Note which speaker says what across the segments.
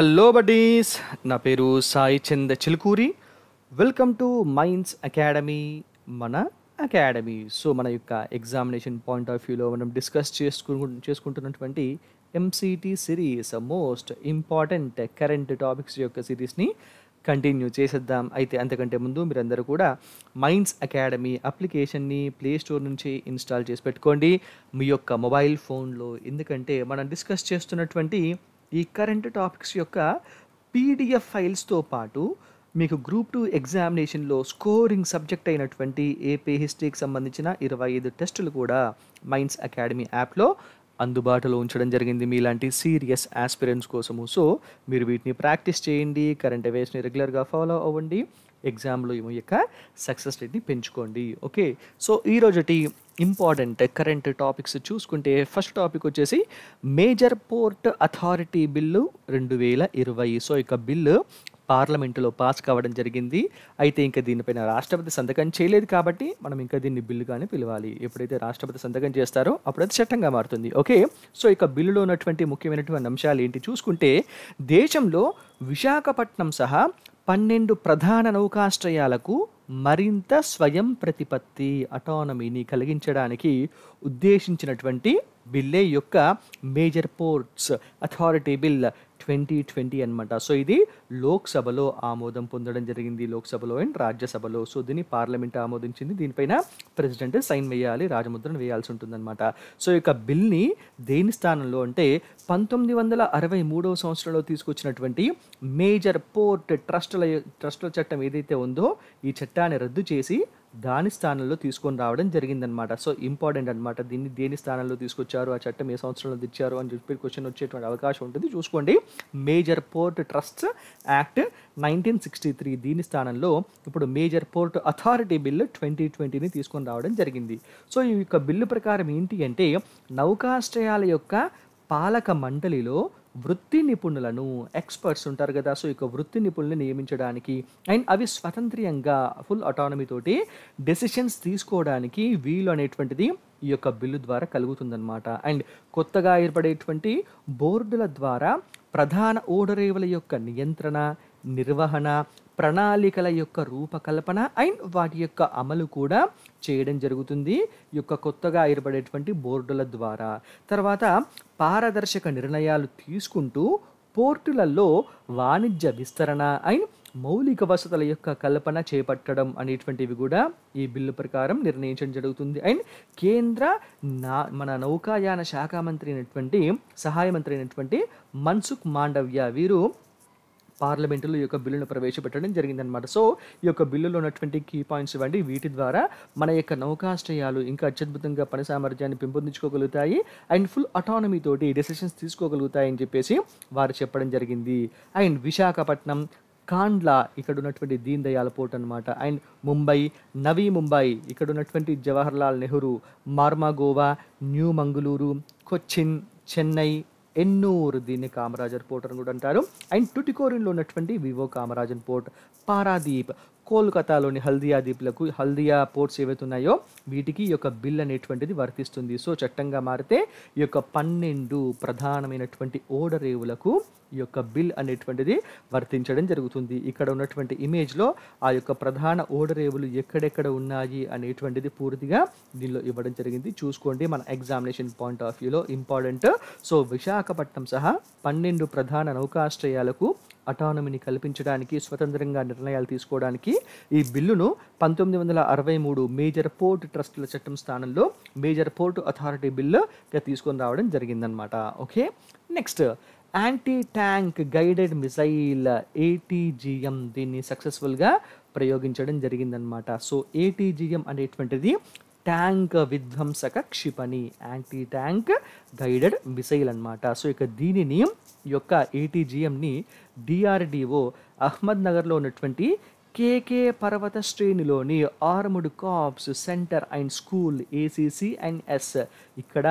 Speaker 1: hello buddies నా పేరు Sai Chanda Chilukuri welcome to Minds Academy మన అకాడమీ సో మన యొక్క ఎగ్జామినేషన్ పాయింట్ ఆఫ్ వ్యూలో మనం డిస్కస్ చేసుకు చేసుకుంటున్నటువంటి MCT series most important current topics యొక్క సిరీస్ని కంటిన్యూ చేసేద్దాం అయితే అంతకంటే ముందు మీరందరూ కూడా మైండ్స్ అకాడమీ అప్లికేషన్ని ప్లే స్టోర్ నుంచి ఇన్స్టాల్ చేసి పెట్టుకోండి మీ యొక్క మొబైల్ ఫోన్లో ఎందుకంటే మనం డిస్కస్ చేస్తున్నటువంటి ఈ కరెంట్ టాపిక్స్ యొక్క పీడిఎఫ్ ఫైల్స్తో పాటు మీకు గ్రూప్ టూ ఎగ్జామినేషన్లో స్కోరింగ్ సబ్జెక్ట్ అయినటువంటి ఏపీ హిస్టరీకి సంబంధించిన ఇరవై ఐదు టెస్టులు కూడా మైన్స్ అకాడమీ యాప్లో అందుబాటులో ఉంచడం జరిగింది మీలాంటి సీరియస్ ఆస్పిరెంట్స్ కోసము సో మీరు వీటిని ప్రాక్టీస్ చేయండి కరెంట్ అవేర్స్ని రెగ్యులర్గా ఫాలో అవ్వండి ఎగ్జామ్లో ఏమో యొక్క సక్సెస్ రేట్ని పెంచుకోండి ఓకే సో రోజుటి ఇంపార్టెంట్ కరెంట్ టాపిక్స్ చూసుకుంటే ఫస్ట్ టాపిక్ వచ్చేసి మేజర్ పోర్ట్ అథారిటీ బిల్లు రెండు వేల ఇరవై సో ఇక బిల్లు పార్లమెంటులో పాస్ కావడం జరిగింది అయితే ఇంకా దీనిపైన రాష్ట్రపతి సంతకం చేయలేదు కాబట్టి మనం ఇంకా దీన్ని బిల్లుగానే పిలవాలి ఎప్పుడైతే రాష్ట్రపతి సంతకం చేస్తారో అప్పుడైతే చట్టంగా మారుతుంది ఓకే సో ఇక బిల్లులో ఉన్నటువంటి ముఖ్యమైనటువంటి అంశాలు ఏంటి చూసుకుంటే దేశంలో విశాఖపట్నం సహా పన్నెండు ప్రధాన నౌకాశ్రయాలకు మరింత స్వయం ప్రతిపత్తి అటానమీని కలిగించడానికి ఉద్దేశించినటువంటి బిల్లే యొక్క major ports authority bill twenty twenty అనమాట సో ఇది లోక్సభలో ఆమోదం పొందడం జరిగింది లోక్సభలో అండ్ రాజ్యసభలో సో దీన్ని పార్లమెంట్ ఆమోదించింది దీనిపైన ప్రెసిడెంట్ సైన్ వేయాలి రాజముద్రను వేయాల్సి ఉంటుందన్నమాట సో యొక్క బిల్ని దేని స్థానంలో అంటే పంతొమ్మిది వందల అరవై మూడవ సంవత్సరంలో తీసుకొచ్చినటువంటి మేజర్ పోర్ట్ ట్రస్టుల ట్రస్టుల చట్టం ఏదైతే ఉందో ఈ చట్టాన్ని రద్దు చేసి దాని స్థానంలో తీసుకొని రావడం జరిగిందనమాట సో ఇంపార్టెంట్ అనమాట దీన్ని దేని స్థానంలో తీసుకొచ్చారు ఆ చట్టం ఏ సంవత్సరంలో తెచ్చారు అని చెప్పి క్వశ్చన్ వచ్చేటువంటి అవకాశం ఉంటుంది చూసుకోండి major port trust act nineteen sixty three దీని స్థానంలో ఇప్పుడు major port authority bill twenty ట్వంటీని తీసుకొని రావడం జరిగింది సో ఈ యొక్క బిల్లు ప్రకారం ఏంటి అంటే నౌకాశ్రయాల యొక్క పాలక మండలిలో వృత్తి నిపుణులను ఎక్స్పర్ట్స్ ఉంటారు కదా సో ఇక వృత్తి నిపుణుల్ని నియమించడానికి అండ్ అవి స్వతంత్రంగా ఫుల్ అటానమీ తోటి డెసిషన్స్ తీసుకోవడానికి వీలు అనేటువంటిది ఈ యొక్క బిల్లు ద్వారా కలుగుతుందన్నమాట అండ్ కొత్తగా ఏర్పడేటువంటి బోర్డుల ద్వారా ప్రధాన ఓడరేవుల యొక్క నియంత్రణ నిర్వహణ ప్రణాళికల యొక్క రూపకల్పన అండ్ వాటి యొక్క అమలు కూడా చేయడం జరుగుతుంది యొక్క కొత్తగా ఏర్పడేటువంటి బోర్డుల ద్వారా తర్వాత పారదర్శక నిర్ణయాలు తీసుకుంటూ పోర్టులలో వాణిజ్య విస్తరణ అండ్ మౌలిక వసతుల యొక్క కల్పన చేపట్టడం అనేటువంటివి కూడా ఈ బిల్లు ప్రకారం నిర్ణయించడం జరుగుతుంది అండ్ కేంద్ర నా మన నౌకాయాన శాఖ మంత్రి అయినటువంటి సహాయ మంత్రి అయినటువంటి మన్సుఖ్ మాండవ్య వీరు పార్లమెంటులో ఈ యొక్క బిల్లును ప్రవేశపెట్టడం జరిగిందనమాట సో ఈ యొక్క బిల్లులో ఉన్నటువంటి కీ పాయింట్స్ ఇవ్వండి వీటి ద్వారా మన యొక్క నౌకాశ్రయాలు ఇంకా అత్యద్భుతంగా పని సామర్థ్యాన్ని పెంపొందించుకోగలుగుతాయి అండ్ ఫుల్ అటానమీ తోటి డెసిషన్స్ తీసుకోగలుగుతాయని చెప్పేసి వారు చెప్పడం జరిగింది అండ్ విశాఖపట్నం కాండ్లా ఇక్కడ ఉన్నటువంటి దీన్ దయాల పోర్ట్ అనమాట అండ్ ముంబై నవీ ముంబై ఇక్కడ ఉన్నటువంటి జవహర్లాల్ నెహ్రూ మార్మాగోవా న్యూ మంగళూరు కొచ్చిన్ చెన్నై ఎన్నూరు దీన్ని కామరాజర్ పోర్ట్ అని కూడా అంటారు అండ్ టుటికోరిన్లో ఉన్నటువంటి వివో కామరాజన్ పోర్ట్ పారాదీప్ కోల్కతాలోని హల్దియా దీపులకు హల్దియా పోర్ట్స్ ఏవైతున్నాయో వీటికి ఈ యొక్క బిల్ అనేటువంటిది వర్తిస్తుంది సో చట్టంగా మారితే ఈ యొక్క పన్నెండు ప్రధానమైనటువంటి ఓడరేవులకు ఈ యొక్క బిల్ అనేటువంటిది వర్తించడం జరుగుతుంది ఇక్కడ ఉన్నటువంటి ఇమేజ్లో ఆ యొక్క ప్రధాన ఓడరేవులు ఎక్కడెక్కడ ఉన్నాయి అనేటువంటిది పూర్తిగా దీనిలో ఇవ్వడం జరిగింది చూసుకోండి మన ఎగ్జామినేషన్ పాయింట్ ఆఫ్ వ్యూలో ఇంపార్టెంట్ సో విశాఖపట్నం సహా పన్నెండు ప్రధాన నౌకాశ్రయాలకు అటానమీని కల్పించడానికి స్వతంత్రంగా నిర్ణయాలు తీసుకోవడానికి ఈ బిల్లును పంతొమ్మిది వందల అరవై మూడు మేజర్ పోర్ట్ ట్రస్టుల చట్టం స్థానంలో మేజర్ పోర్ట్ అథారిటీ బిల్లుగా తీసుకొని రావడం జరిగిందనమాట okay next anti tank guided missile ATGM దీన్ని సక్సెస్ఫుల్గా ప్రయోగించడం జరిగిందనమాట సో ఏటీజీఎం అనేటువంటిది ట్యాంక్ విధ్వంసక క్షిపణి యాంటీ ట్యాంక్ గైడెడ్ మిసైల్ అనమాట సో ఇక దీనిని యొక్క ఏటీజీఎంని డిఆర్డిఓ అహ్మద్ నగర్లో ఉన్నటువంటి కేకే పర్వత శ్రేణిలోని armoured corps centre and school ACC and S ఇక్కడ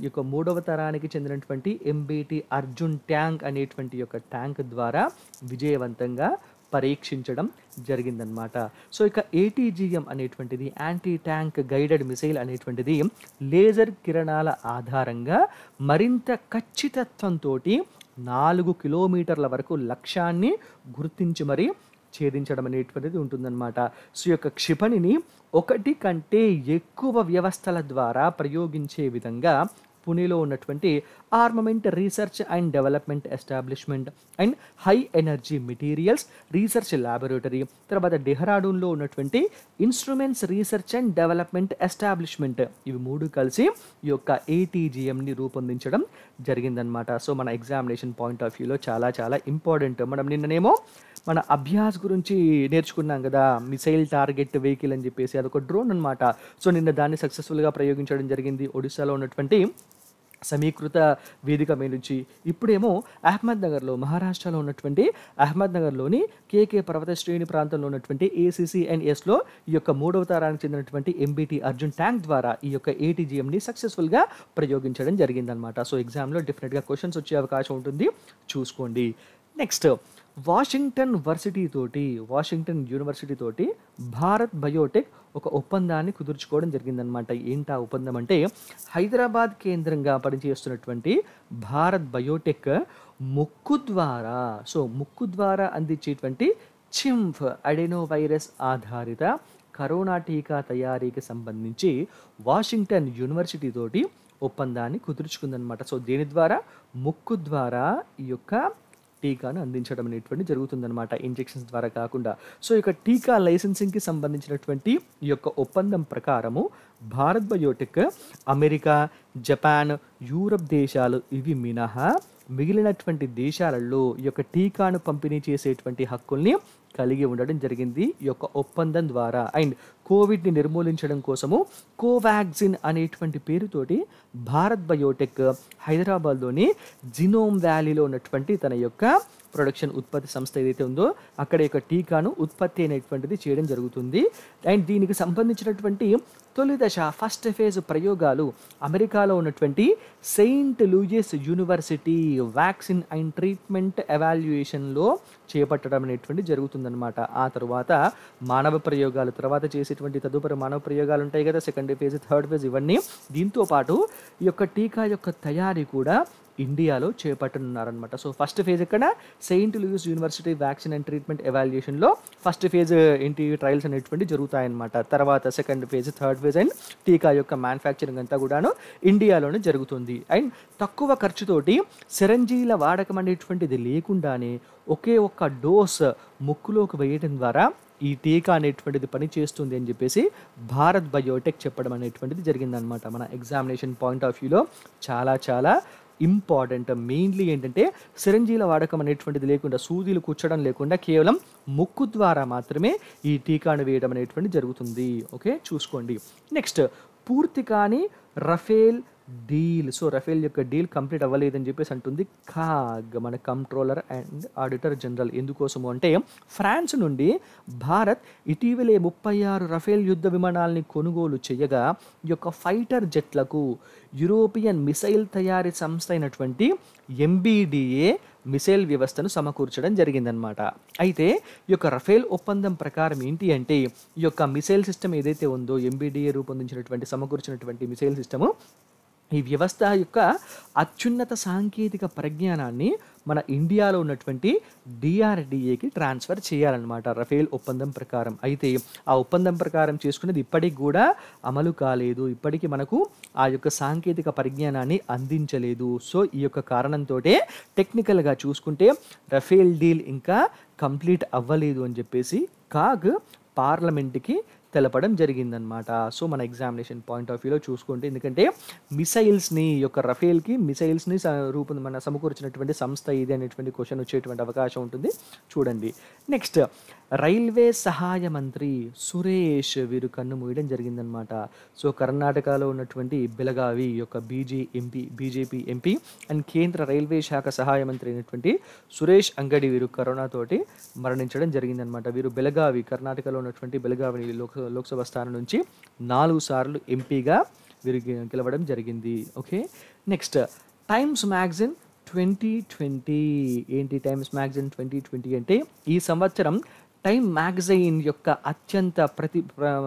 Speaker 1: ఈ యొక్క మూడవ తరానికి చెందినటువంటి ఎంబీటీ అర్జున్ ట్యాంక్ అనేటువంటి యొక్క ట్యాంక్ ద్వారా విజయవంతంగా పరీక్షించడం జరిగిందనమాట సో ఇక ఏటీజీఎం అనేటువంటిది యాంటీ ట్యాంక్ గైడెడ్ మిసైల్ అనేటువంటిది లేజర్ కిరణాల ఆధారంగా మరింత ఖచ్చితత్వంతో నాలుగు కిలోమీటర్ల వరకు లక్ష్యాన్ని గుర్తించి మరీ ఛేదించడం అనేటువంటిది ఉంటుందన్నమాట సో యొక్క క్షిపణిని ఒకటి కంటే ఎక్కువ వ్యవస్థల ద్వారా ప్రయోగించే విధంగా పుణేలో ఉన్నటువంటి armament research and development establishment and high energy materials research laboratory తర్వాత డెహ్రాడూన్లో ఉన్నటువంటి instruments research and development establishment ఇవి మూడు కలిసి ఈ యొక్క ఏటీజీఎంని రూపొందించడం జరిగిందనమాట సో మన ఎగ్జామినేషన్ పాయింట్ ఆఫ్ వ్యూలో చాలా చాలా ఇంపార్టెంట్ మనం నిన్ననేమో మన అభ్యాస్ గురించి నేర్చుకున్నాం కదా మిసైల్ టార్గెట్ వెహికల్ అని చెప్పేసి అదొక డ్రోన్ అనమాట సో నిన్న దాన్ని సక్సెస్ఫుల్గా ప్రయోగించడం జరిగింది ఒడిశాలో ఉన్నటువంటి సమీకృత వేదిక మీ నుంచి ఇప్పుడేమో అహ్మద్ నగర్లో మహారాష్ట్రలో ఉన్నటువంటి అహ్మద్ నగర్లోని కేకే పర్వత శ్రేణి ప్రాంతంలో ఉన్నటువంటి ఎస్లో ఈ యొక్క మూడవ తరానికి చెందినటువంటి ఎంబీటీ అర్జున్ ట్యాంక్ ద్వారా ఈ యొక్క ఏటీజీఎంని సక్సెస్ఫుల్గా ప్రయోగించడం జరిగిందనమాట సో ఎగ్జామ్లో డెఫినెట్గా క్వశ్చన్స్ వచ్చే అవకాశం ఉంటుంది చూసుకోండి నెక్స్ట్ వాషింగ్టన్ వర్సిటీ తోటి వాషింగ్టన్ యూనివర్సిటీ తోటి భారత్ బయోటెక్ ఒక ఒప్పందాన్ని కుదుర్చుకోవడం జరిగిందనమాట ఏంటి ఆ ఒప్పందం అంటే హైదరాబాద్ కేంద్రంగా పనిచేస్తున్నటువంటి భారత్ బయోటెక్ ముక్కు ద్వారా సో ముక్కు ద్వారా అందించేటువంటి చింఫ్ అడెనో వైరస్ ఆధారిత కరోనా టీకా తయారీకి సంబంధించి వాషింగ్టన్ యూనివర్సిటీ తోటి ఒప్పందాన్ని కుదుర్చుకుందనమాట సో దీని ద్వారా ముక్కు ద్వారా ఈ యొక్క టీకాను అందించడం అనేటువంటి జరుగుతుందన్నమాట ఇంజెక్షన్స్ ద్వారా కాకుండా సో ఇక టీకా లైసెన్సింగ్కి సంబంధించినటువంటి ఈ యొక్క ఒప్పందం ప్రకారము Bharat Biotech America Japan Europe దేశాలు ఇవి మినహా మిగిలినటువంటి దేశాలలో ఈ యొక్క టీకాను పంపిణీ చేసేటువంటి హక్కుల్ని కలిగి ఉండడం జరిగింది ఈ యొక్క ఒప్పందం ద్వారా అండ్ కోవిడ్ని నిర్మూలించడం కోసము కోవాక్సిన్ అనేటువంటి పేరుతోటి భారత్ బయోటెక్ హైదరాబాద్లోని జినోమ్ వ్యాలీలో ఉన్నటువంటి తన యొక్క ప్రొడక్షన్ ఉత్పత్తి సంస్థ ఏదైతే ఉందో అక్కడ యొక్క టీకాను ఉత్పత్తి అనేటువంటిది చేయడం జరుగుతుంది అండ్ దీనికి సంబంధించినటువంటి తొలి దశ ఫస్ట్ ఫేజ్ ప్రయోగాలు అమెరికాలో ఉన్నటువంటి Saint Louis University vaccine and treatment ఎవాల్యుయేషన్లో చేపట్టడం అనేటువంటి జరుగుతుందనమాట ఆ తర్వాత మానవ ప్రయోగాలు తర్వాత చేసేటువంటి తదుపరి మానవ ప్రయోగాలు ఉంటాయి కదా సెకండ్ ఫేజ్ థర్డ్ ఫేజ్ ఇవన్నీ దీంతో పాటు ఈ యొక్క టీకా యొక్క తయారీ కూడా ఇండియాలో చేపట్టనున్నారనమాట సో ఫస్ట్ ఫేజ్ ఇక్కడ Saint Louis University vaccine and treatment ఎవాల్యుయేషన్లో ఫస్ట్ ఫేజ్ ఏంటి ట్రయల్స్ అనేటువంటి జరుగుతాయన్నమాట తర్వాత second phase third phase and టీకా యొక్క మ్యానుఫ్యాక్చరింగ్ అంతా కూడాను ఇండియాలోనే జరుగుతుంది అండ్ తక్కువ ఖర్చుతోటి సిరంజీల వాడకం అనేటువంటిది లేకుండానే ఒకే ఒక్క డోస్ ముక్కులోకి వేయడం ద్వారా ఈ టీకా అనేటువంటిది పనిచేస్తుంది అని చెప్పేసి భారత్ బయోటెక్ చెప్పడం అనేటువంటిది జరిగిందనమాట మన ఎగ్జామినేషన్ పాయింట్ ఆఫ్ వ్యూలో చాలా చాలా ఇంపార్టెంట్ మెయిన్లీ ఏంటంటే సిరంజీల వాడకం అనేటువంటిది లేకుండా సూదిలు కూర్చడం లేకుండా కేవలం ముక్కు ద్వారా మాత్రమే ఈ టీకాను వేయడం అనేటువంటి జరుగుతుంది ఓకే చూసుకోండి నెక్స్ట్ పూర్తి కానీ రఫేల్ డీల్ సో రఫేల్ యొక్క డీల్ కంప్లీట్ అవ్వలేదని చెప్పేసి అంటుంది కాగ్ మన కంట్రోలర్ అండ్ ఆడిటర్ జనరల్ ఎందుకోసము అంటే ఫ్రాన్స్ నుండి భారత్ ఇటీవలే ముప్పై ఆరు రఫేల్ యుద్ధ విమానాల్ని కొనుగోలు చేయగా ఈ యొక్క ఫైటర్ జెట్లకు యూరోపియన్ మిసైల్ తయారీ సంస్థ అయినటువంటి ఎంబీడిఏ మిసైల్ వ్యవస్థను సమకూర్చడం జరిగిందనమాట అయితే ఈ యొక్క రఫేల్ ఒప్పందం ప్రకారం ఏంటి అంటే ఈ యొక్క మిసైల్ సిస్టమ్ ఏదైతే ఉందో ఎంబీడీఏ రూపొందించినటువంటి సమకూర్చినటువంటి మిసైల్ సిస్టము ఈ వ్యవస్థ యొక్క అత్యున్నత సాంకేతిక పరిజ్ఞానాన్ని మన ఇండియాలో ఉన్నటువంటి డిఆర్డిఏకి ట్రాన్స్ఫర్ చేయాలన్నమాట రఫేల్ ఒప్పందం ప్రకారం అయితే ఆ ఒప్పందం ప్రకారం చేసుకునేది ఇప్పటికి కూడా అమలు కాలేదు ఇప్పటికీ మనకు ఆ యొక్క సాంకేతిక పరిజ్ఞానాన్ని అందించలేదు సో ఈ యొక్క కారణంతో టెక్నికల్గా చూసుకుంటే రఫేల్ డీల్ ఇంకా కంప్లీట్ అవ్వలేదు అని చెప్పేసి కాగ్ పార్లమెంట్కి తెలపడం జరిగిందనమాట సో మన ఎగ్జామినేషన్ పాయింట్ ఆఫ్ వ్యూలో చూసుకుంటే ఎందుకంటే మిసైల్స్ని యొక్క రఫేల్కి మిసైల్స్ని రూపం మన సమకూర్చినటువంటి సంస్థ ఇది అనేటువంటి క్వశ్చన్ వచ్చేటువంటి అవకాశం ఉంటుంది చూడండి నెక్స్ట్ రైల్వే సహాయ మంత్రి సురేష్ వీరు కన్ను మూయడం జరిగిందనమాట సో కర్ణాటకలో ఉన్నటువంటి బెలగావి యొక్క BJ MP BJP MP and కేంద్ర రైల్వే శాఖ సహాయ మంత్రి అయినటువంటి సురేష్ అంగడి వీరు కరోనాతోటి మరణించడం జరిగిందనమాట వీరు బెలగావి కర్ణాటకలో ఉన్నటువంటి బెలగావి లోక లోక్సభ స్థానం నుంచి నాలుగు సార్లు ఎంపీగా గెలవడం జరిగింది okay next Times magazine twenty twenty ఏంటి టైమ్స్ మ్యాగజైన్ ట్వంటీ ట్వంటీ అంటే ఈ సంవత్సరం టైమ్ మ్యాగజైన్ యొక్క అత్యంత ప్రతి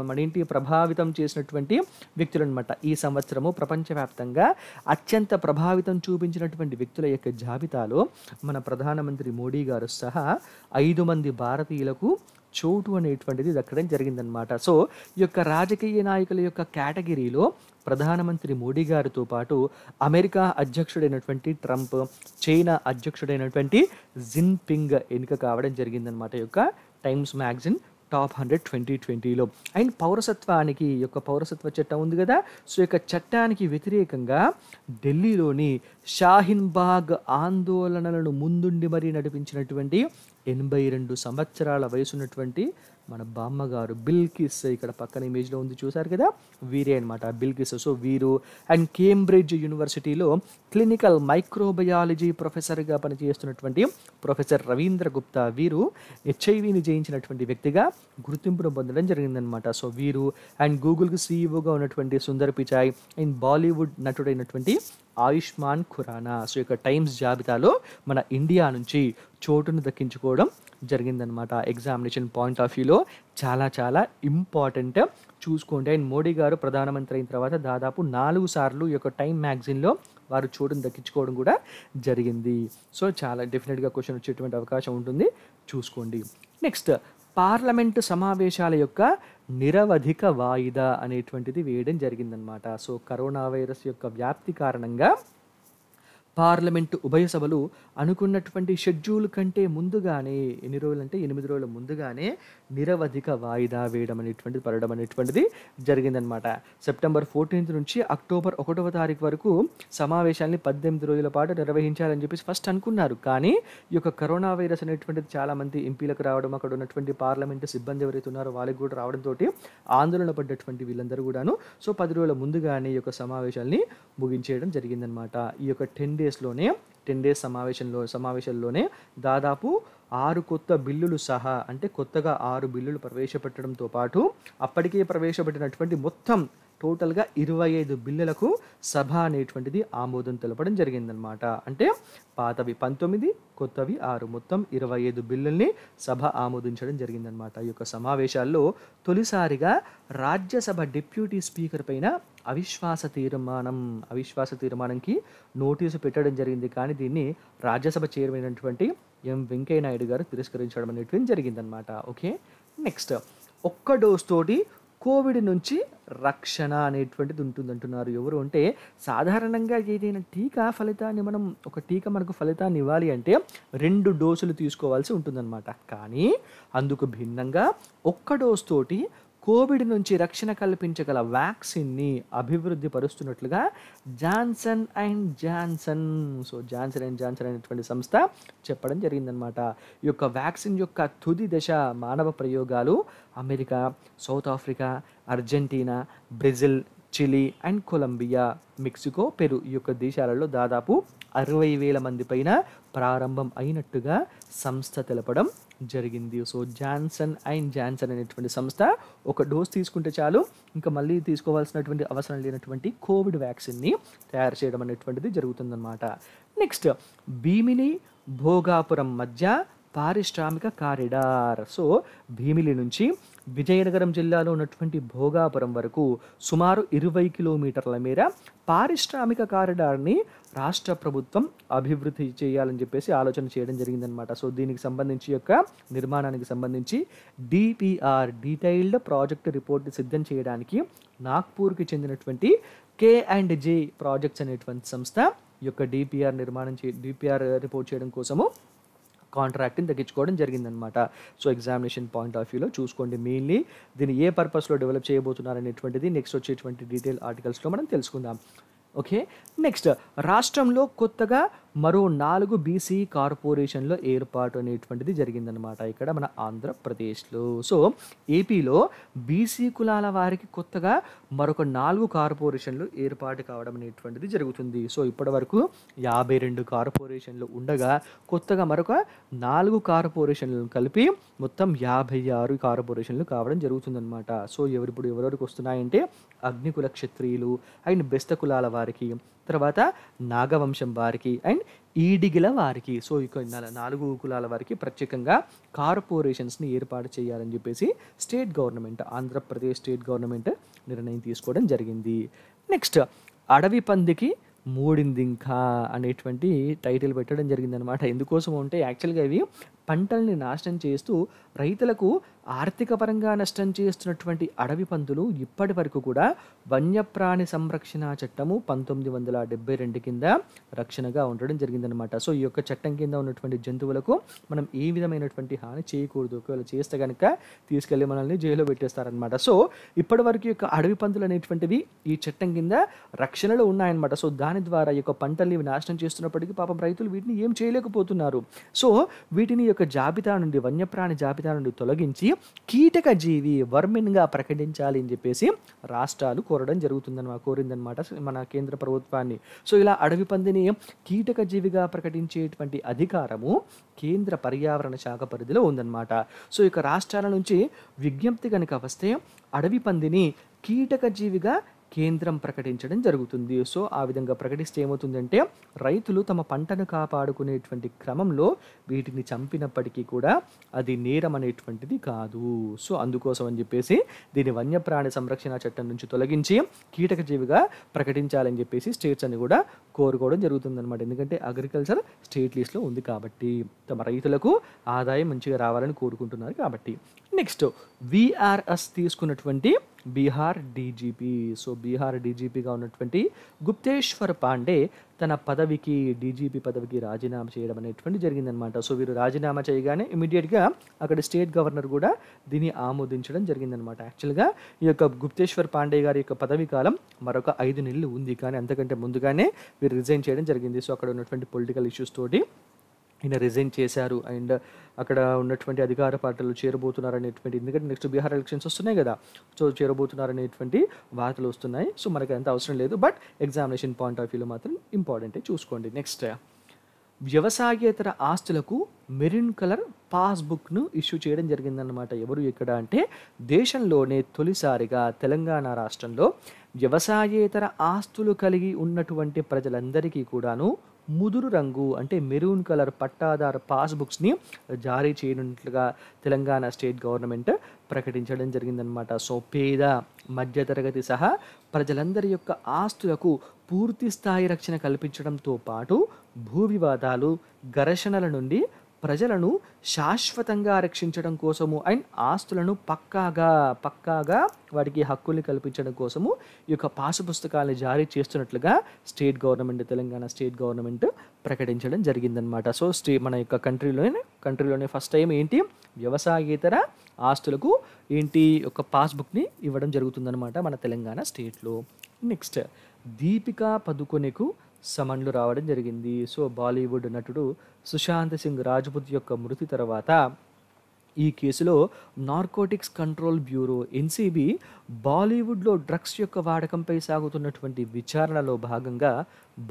Speaker 1: మనేంటి ప్రభావితం చేసినటువంటి వ్యక్తులు అనమాట ఈ సంవత్సరము ప్రపంచవ్యాప్తంగా అత్యంత ప్రభావితం చూపించినటువంటి వ్యక్తుల యొక్క జాబితాలో మన ప్రధానమంత్రి మోడీ గారు సహా ఐదు మంది భారతీయులకు చోటు అనేటువంటిది దక్కడం జరిగిందనమాట సో ఈ యొక్క రాజకీయ నాయకుల యొక్క కేటగిరీలో ప్రధానమంత్రి మోడీ గారితో పాటు అమెరికా అధ్యక్షుడైనటువంటి ట్రంప్ చైనా అధ్యక్షుడైనటువంటి జిన్పింగ్ ఎన్నిక కావడం జరిగిందనమాట యొక్క Times magazine top hundred twenty ట్వంటీలో అండ్ పౌరసత్వానికి యొక్క పౌరసత్వ చట్టం ఉంది కదా సో యొక్క చట్టానికి వ్యతిరేకంగా ఢిల్లీలోని షాహిన్బాగ్ ఆందోళనలను ముందుండి మరీ నడిపించినటువంటి ఎనభై రెండు సంవత్సరాల వయసున్నటువంటి మన బామ్మగారు బిల్కిస్ ఇక్కడ పక్కన ఇమేజ్లో ఉంది చూసారు కదా వీరే అనమాట బిల్కిస్ సో వీరు అండ్ కేంబ్రిడ్జ్ యూనివర్సిటీలో క్లినికల్ మైక్రోబయాలజీ ప్రొఫెసర్గా పనిచేస్తున్నటువంటి ప్రొఫెసర్ రవీంద్ర గుప్తా వీరు హెచ్ఐవిని జయించినటువంటి వ్యక్తిగా గుర్తింపును పొందడం జరిగిందనమాట సో వీరు అండ్ గూగుల్కి సీఈఓగా e ఉన్నటువంటి సుందర్ పిచాయ్ అండ్ బాలీవుడ్ నటుడైనటువంటి ఆయుష్మాన్ ఖురానా సో ఇక టైమ్స్ జాబితాలో మన ఇండియా నుంచి చోటును దక్కించుకోవడం జరిగిందనమాట ఎగ్జామినేషన్ పాయింట్ ఆఫ్ వ్యూలో చాలా చాలా ఇంపార్టెంట్ చూసుకోండి అండ్ మోడీ గారు ప్రధానమంత్రి అయిన తర్వాత దాదాపు నాలుగు సార్లు ఈ యొక్క టైం మ్యాగజైన్లో వారు చోటును దక్కించుకోవడం కూడా జరిగింది సో చాలా డెఫినెట్గా క్వశ్చన్ వచ్చేటువంటి అవకాశం ఉంటుంది చూసుకోండి నెక్స్ట్ పార్లమెంటు సమావేశాల యొక్క నిరవధిక వాయిదా అనేటువంటిది వేయడం జరిగిందనమాట సో కరోనా వైరస్ యొక్క వ్యాప్తి కారణంగా పార్లమెంటు ఉభయ సభలు అనుకున్నటువంటి షెడ్యూల్ కంటే ముందుగానే ఎన్ని రోజులంటే ఎనిమిది రోజుల ముందుగానే నిరవధిక వాయిదా వేయడం అనేటువంటిది పడడం అనేటువంటిది జరిగిందనమాట సెప్టెంబర్ ఫోర్టీన్త్ నుంచి అక్టోబర్ ఒకటవ తారీఖు వరకు సమావేశాన్ని పద్దెనిమిది రోజుల పాటు నిర్వహించాలని చెప్పేసి ఫస్ట్ అనుకున్నారు కానీ ఈ యొక్క కరోనా వైరస్ అనేటువంటిది చాలామంది ఎంపీలకు రావడం అక్కడ ఉన్నటువంటి పార్లమెంటు సిబ్బంది ఎవరైతే ఉన్నారో వాళ్ళకి కూడా రావడంతో ఆందోళన పడ్డటువంటి వీళ్ళందరూ కూడాను సో పది రోజుల ముందుగానే ఈ యొక్క సమావేశాన్ని ముగించేయడం జరిగిందనమాట ఈ యొక్క టెన్ డేస్లోనే టెన్ డేస్ సమావేశంలో సమావేశంలోనే దాదాపు ఆరు కొత్త బిల్లులు సహా అంటే కొత్తగా ఆరు బిల్లులు ప్రవేశపెట్టడంతో పాటు అప్పటికే ప్రవేశపెట్టినటువంటి మొత్తం టోటల్గా ఇరవై ఐదు బిల్లులకు సభ అనేటువంటిది ఆమోదం తెలపడం జరిగిందనమాట అంటే పాతవి పంతొమ్మిది కొత్తవి ఆరు మొత్తం ఇరవై ఐదు బిల్లుల్ని సభ ఆమోదించడం జరిగిందనమాట ఈ యొక్క సమావేశాల్లో తొలిసారిగా రాజ్యసభ డిప్యూటీ స్పీకర్ పైన అవిశ్వాస తీర్మానం అవిశ్వాస తీర్మానంకి నోటీసు పెట్టడం జరిగింది కానీ దీన్ని రాజ్యసభ చైర్మన్ అయినటువంటి ఎం వెంకయ్య నాయుడు గారు తిరస్కరించడం అనేటువంటి జరిగిందనమాట ఓకే నెక్స్ట్ ఒక్క డోస్ తోటి కోవిడ్ నుంచి రక్షణ అనేటువంటిది ఉంటుంది అంటున్నారు ఎవరు అంటే సాధారణంగా ఏదైనా టీకా ఫలితాన్ని మనం ఒక టీకా మనకు ఫలితాన్ని ఇవ్వాలి అంటే రెండు డోసులు తీసుకోవాల్సి ఉంటుందన్నమాట కానీ అందుకు భిన్నంగా ఒక్క డోస్ తోటి కోవిడ్ నుంచి రక్షణ కల్పించగల వ్యాక్సిన్ని అభివృద్ధి పరుస్తున్నట్లుగా Johnson and Johnson so Johnson and Johnson అనేటువంటి సంస్థ చెప్పడం జరిగిందనమాట ఈ యొక్క వ్యాక్సిన్ యొక్క తుది దశ మానవ ప్రయోగాలు America South Africa Argentina Brazil Chile and Colombia Mexico Peru ఈ యొక్క దేశాలలో దాదాపు అరవై వేల మంది పైన ప్రారంభం అయినట్టుగా సంస్థ తెలపడం జరిగింది సో జాన్సన్ అండ్ జాన్సన్ అనేటువంటి సంస్థ ఒక డోస్ తీసుకుంటే చాలు ఇంకా మళ్ళీ తీసుకోవాల్సినటువంటి అవసరం లేనటువంటి కోవిడ్ వ్యాక్సిన్ని తయారు చేయడం అనేటువంటిది జరుగుతుందన్నమాట నెక్స్ట్ భీమిని భోగాపురం మధ్య పారిశ్రామిక కారిడార్ సో భీమిలి నుంచి విజయనగరం జిల్లాలో ఉన్నటువంటి భోగాపురం వరకు సుమారు ఇరవై కిలోమీటర్ల మేర పారిశ్రామిక కారిడార్ని రాష్ట్ర ప్రభుత్వం అభివృద్ధి చేయాలని చెప్పేసి ఆలోచన చేయడం జరిగిందనమాట సో దీనికి సంబంధించి యొక్క నిర్మాణానికి సంబంధించి డిపిఆర్ డీటెయిల్డ్ ప్రాజెక్ట్ రిపోర్ట్ సిద్ధం చేయడానికి నాగ్పూర్కి చెందినటువంటి కే అండ్ జే ప్రాజెక్ట్స్ అనేటువంటి సంస్థ యొక్క డిపిఆర్ నిర్మాణం చే డిపిఆర్ రిపోర్ట్ చేయడం కోసము కాంట్రాక్ట్ని తగ్గించుకోవడం జరిగిందనమాట సో ఎగ్జామినేషన్ పాయింట్ ఆఫ్ వ్యూలో చూసుకోండి మెయిన్లీ దీన్ని ఏ పర్పస్లో డెవలప్ చేయబోతున్నారు అనేటువంటిది నెక్స్ట్ వచ్చేటువంటి డీటెయిల్ ఆర్టికల్స్లో మనం తెలుసుకుందాం ఓకే నెక్స్ట్ రాష్ట్రంలో కొత్తగా మరో నాలుగు బీసీ కార్పొరేషన్లో ఏర్పాటు అనేటువంటిది జరిగిందనమాట ఇక్కడ మన ఆంధ్రప్రదేశ్లో సో ఏపీలో బీసీ కులాల వారికి కొత్తగా మరొక నాలుగు కార్పొరేషన్లు ఏర్పాటు కావడం అనేటువంటిది జరుగుతుంది సో ఇప్పటి వరకు యాభై రెండు కార్పొరేషన్లు ఉండగా కొత్తగా మరొక నాలుగు కార్పొరేషన్లను కలిపి మొత్తం యాభై ఆరు కార్పొరేషన్లు కావడం జరుగుతుందన్నమాట సో ఎవరిప్పుడు ఎవరెవరికి వస్తున్నాయంటే అగ్నికుల క్షత్రియులు అండ్ బెస్త కులాల వారికి తర్వాత నాగవంశం వారికి అండ్ ఈడిగిల వారికి సో ఇక నాలుగు కులాల వారికి ప్రత్యేకంగా కార్పొరేషన్స్ని ఏర్పాటు చేయాలని చెప్పేసి state government Andhra Pradesh state government నిర్ణయం తీసుకోవడం జరిగింది నెక్స్ట్ అడవి పందికి మూడింది ఇంకా అనేటువంటి టైటిల్ పెట్టడం జరిగిందనమాట ఎందుకోసం అంటే యాక్చువల్గా ఇవి పంటల్ని నాశనం చేస్తూ రైతులకు ఆర్థిక పరంగా నష్టం చేస్తున్నటువంటి అడవి పందులు ఇప్పటి వరకు కూడా వన్యప్రాణి సంరక్షణ చట్టము పంతొమ్మిది వందల డెబ్బై రెండు కింద రక్షణగా ఉండడం జరిగిందనమాట సో ఈ యొక్క చట్టం కింద ఉన్నటువంటి జంతువులకు మనం ఏ విధమైనటువంటి హాని చేయకూడదు ఒకవేళ చేస్తే కనుక తీసుకెళ్లి మనల్ని జైల్లో పెట్టేస్తారనమాట సో ఇప్పటి వరకు యొక్క అడవి పందులు అనేటువంటివి ఈ చట్టం కింద రక్షణలో ఉన్నాయన్నమాట సో దాని ద్వారా యొక్క పంటల్ని నాశనం చేస్తున్నప్పటికీ పాపం రైతులు వీటిని ఏం చేయలేకపోతున్నారు సో వీటిని యొక్క జాబితా నుండి వన్యప్రాణి జాబితా నుండి తొలగించి కీటక జీవి వర్మిన్గా ప్రకటించాలి అని చెప్పేసి రాష్ట్రాలు కోరడం జరుగుతుందన్నమాట కోరిందనమాట మన కేంద్ర ప్రభుత్వాన్ని సో ఇలా అడవి పందిని కీటక జీవిగా ప్రకటించేటువంటి అధికారము కేంద్ర పర్యావరణ శాఖ పరిధిలో ఉందన్నమాట సో ఇక రాష్ట్రాల నుంచి విజ్ఞప్తి కనుక వస్తే అడవి పందిని కీటక జీవిగా కేంద్రం ప్రకటించడం జరుగుతుంది సో ఆ విధంగా ప్రకటిస్తే ఏమవుతుందంటే రైతులు తమ పంటను కాపాడుకునేటువంటి క్రమంలో వీటిని చంపినప్పటికీ కూడా అది నేరం అనేటువంటిది కాదు సో అందుకోసం అని చెప్పేసి దీని వన్యప్రాణి సంరక్షణ చట్టం నుంచి తొలగించి కీటకజీవిగా ప్రకటించాలని చెప్పేసి స్టేట్స్ అని కూడా కోరుకోవడం జరుగుతుందన్నమాట ఎందుకంటే అగ్రికల్చర్ స్టేట్ లిస్ట్లో ఉంది కాబట్టి తమ రైతులకు ఆదాయం మంచిగా రావాలని కోరుకుంటున్నారు కాబట్టి నెక్స్ట్ విఆర్ఎస్ తీసుకున్నటువంటి బీహార్ డీజీపీ సో బీహార్ డీజీపీగా ఉన్నటువంటి గుప్తేశ్వర్ పాండే తన పదవికి డీజీపీ పదవికి రాజీనామా చేయడం అనేటువంటి జరిగిందనమాట సో వీరు రాజీనామా చేయగానే ఇమీడియట్గా అక్కడ స్టేట్ గవర్నర్ కూడా దీన్ని ఆమోదించడం జరిగిందనమాట యాక్చువల్గా ఈ యొక్క గుప్తేశ్వర్ పాండే గారి యొక్క పదవి కాలం మరొక ఐదు నెలలు ఉంది కానీ అంతకంటే ముందుగానే వీరు రిజైన్ చేయడం జరిగింది సో అక్కడ ఉన్నటువంటి పొలిటికల్ ఇష్యూస్ తోటి ఈయన రిజైన్ చేశారు అండ్ అక్కడ ఉన్నటువంటి అధికార పార్టీలు చేరబోతున్నారనేటువంటి ఎందుకంటే నెక్స్ట్ బీహార్ ఎలక్షన్స్ వస్తున్నాయి కదా సో చేరబోతున్నారనేటువంటి వార్తలు వస్తున్నాయి సో మనకు అంత అవసరం లేదు బట్ ఎగ్జామినేషన్ పాయింట్ ఆఫ్ వ్యూలో మాత్రం ఇంపార్టెంటే చూసుకోండి నెక్స్ట్ వ్యవసాయేతర ఆస్తులకు మెరిన్ కలర్ పాస్బుక్ను ఇష్యూ చేయడం జరిగిందన్నమాట ఎవరు ఇక్కడ అంటే దేశంలోనే తొలిసారిగా తెలంగాణ రాష్ట్రంలో వ్యవసాయేతర ఆస్తులు కలిగి ఉన్నటువంటి ప్రజలందరికీ కూడాను ముదురు రంగు అంటే మెరూన్ కలర్ పట్టాదారు పాస్బుక్స్ని జారీ చేయనున్నట్లుగా తెలంగాణ స్టేట్ గవర్నమెంట్ ప్రకటించడం జరిగిందనమాట సో పేద మధ్యతరగతి సహా ప్రజలందరి యొక్క ఆస్తులకు పూర్తి స్థాయి రక్షణ కల్పించడంతో పాటు భూ వివాదాలు ఘర్షణల నుండి ప్రజలను శాశ్వతంగా రక్షించడం కోసము అండ్ ఆస్తులను పక్కాగా పక్కాగా వాటికి హక్కుల్ని కల్పించడం కోసము ఈ యొక్క పాసు పుస్తకాలు జారీ చేస్తున్నట్లుగా state government Telangana state government ప్రకటించడం జరిగిందనమాట సో స్టే మన యొక్క కంట్రీలోనే కంట్రీలోనే ఫస్ట్ టైం ఏంటి వ్యవసాయేతర ఆస్తులకు ఏంటి యొక్క పాస్బుక్ని ఇవ్వడం జరుగుతుందనమాట మన తెలంగాణ స్టేట్లో నెక్స్ట్ దీపికా పదుకొనెకు సమన్లు రావడం జరిగింది సో బాలీవుడ్ నటుడు సుశాంత్ సింగ్ రాజ్పుత్ యొక్క మృతి తర్వాత ఈ కేసులో నార్కోటిక్స్ కంట్రోల్ బ్యూరో ఎన్సీబీ బాలీవుడ్లో డ్రగ్స్ యొక్క వాడకంపై సాగుతున్నటువంటి విచారణలో భాగంగా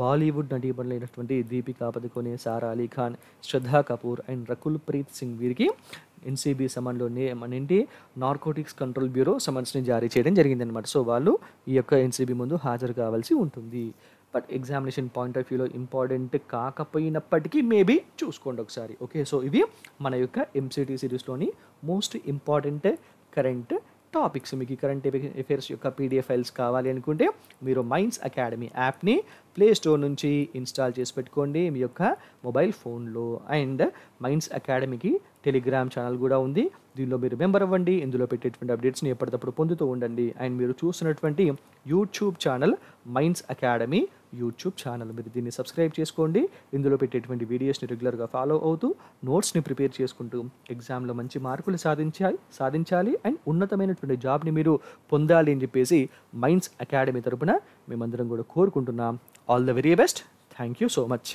Speaker 1: బాలీవుడ్ నటీమణులైనటువంటి దీపికా పదుకొనే సారా అలీ ఖాన్ శ్రద్ధా కపూర్ అండ్ రకుల్ ప్రీత్ సింగ్ వీరికి ఎన్సీబీ సమన్లో నేటి నార్కోటిక్స్ కంట్రోల్ బ్యూరో సమన్స్ని జారీ చేయడం జరిగిందనమాట సో వాళ్ళు ఈ యొక్క ఎన్సీబీ ముందు హాజరు కావాల్సి ఉంటుంది బట్ ఎగ్జామినేషన్ పాయింట్ ఆఫ్ వ్యూలో ఇంపార్టెంట్ కాకపోయినప్పటికీ మేబీ చూసుకోండి ఒకసారి ఓకే సో ఇవి మన యొక్క ఎంసీటీ సిరీస్లోని మోస్ట్ ఇంపార్టెంట్ కరెంట్ టాపిక్స్ మీకు కరెంట్ అఫేర్స్ యొక్క పీడిఎఫ్ ఫైల్స్ కావాలి అనుకుంటే మీరు మైన్స్ అకాడమీ యాప్ని ప్లే స్టోర్ నుంచి ఇన్స్టాల్ చేసి పెట్టుకోండి మీ యొక్క మొబైల్ ఫోన్లో అండ్ మైన్స్ అకాడమీకి టెలిగ్రామ్ ఛానల్ కూడా ఉంది దీనిలో మీరు మెంబర్ అవ్వండి ఇందులో పెట్టేటువంటి అప్డేట్స్ని ఎప్పటికప్పుడు పొందుతూ ఉండండి అండ్ మీరు చూస్తున్నటువంటి YouTube channel Minds Academy YouTube channel మీరు దీన్ని సబ్స్క్రైబ్ చేసుకోండి ఇందులో పెట్టేటువంటి వీడియోస్ని రెగ్యులర్గా ఫాలో అవుతూ నోట్స్ని ప్రిపేర్ చేసుకుంటూ ఎగ్జామ్లో మంచి మార్కులు సాధించాలి సాధించాలి అండ్ ఉన్నతమైనటువంటి జాబ్ని మీరు పొందాలి అని చెప్పేసి మైన్స్ అకాడమీ తరపున మేమందరం కూడా కోరుకుంటున్నాం all the very best thank you so much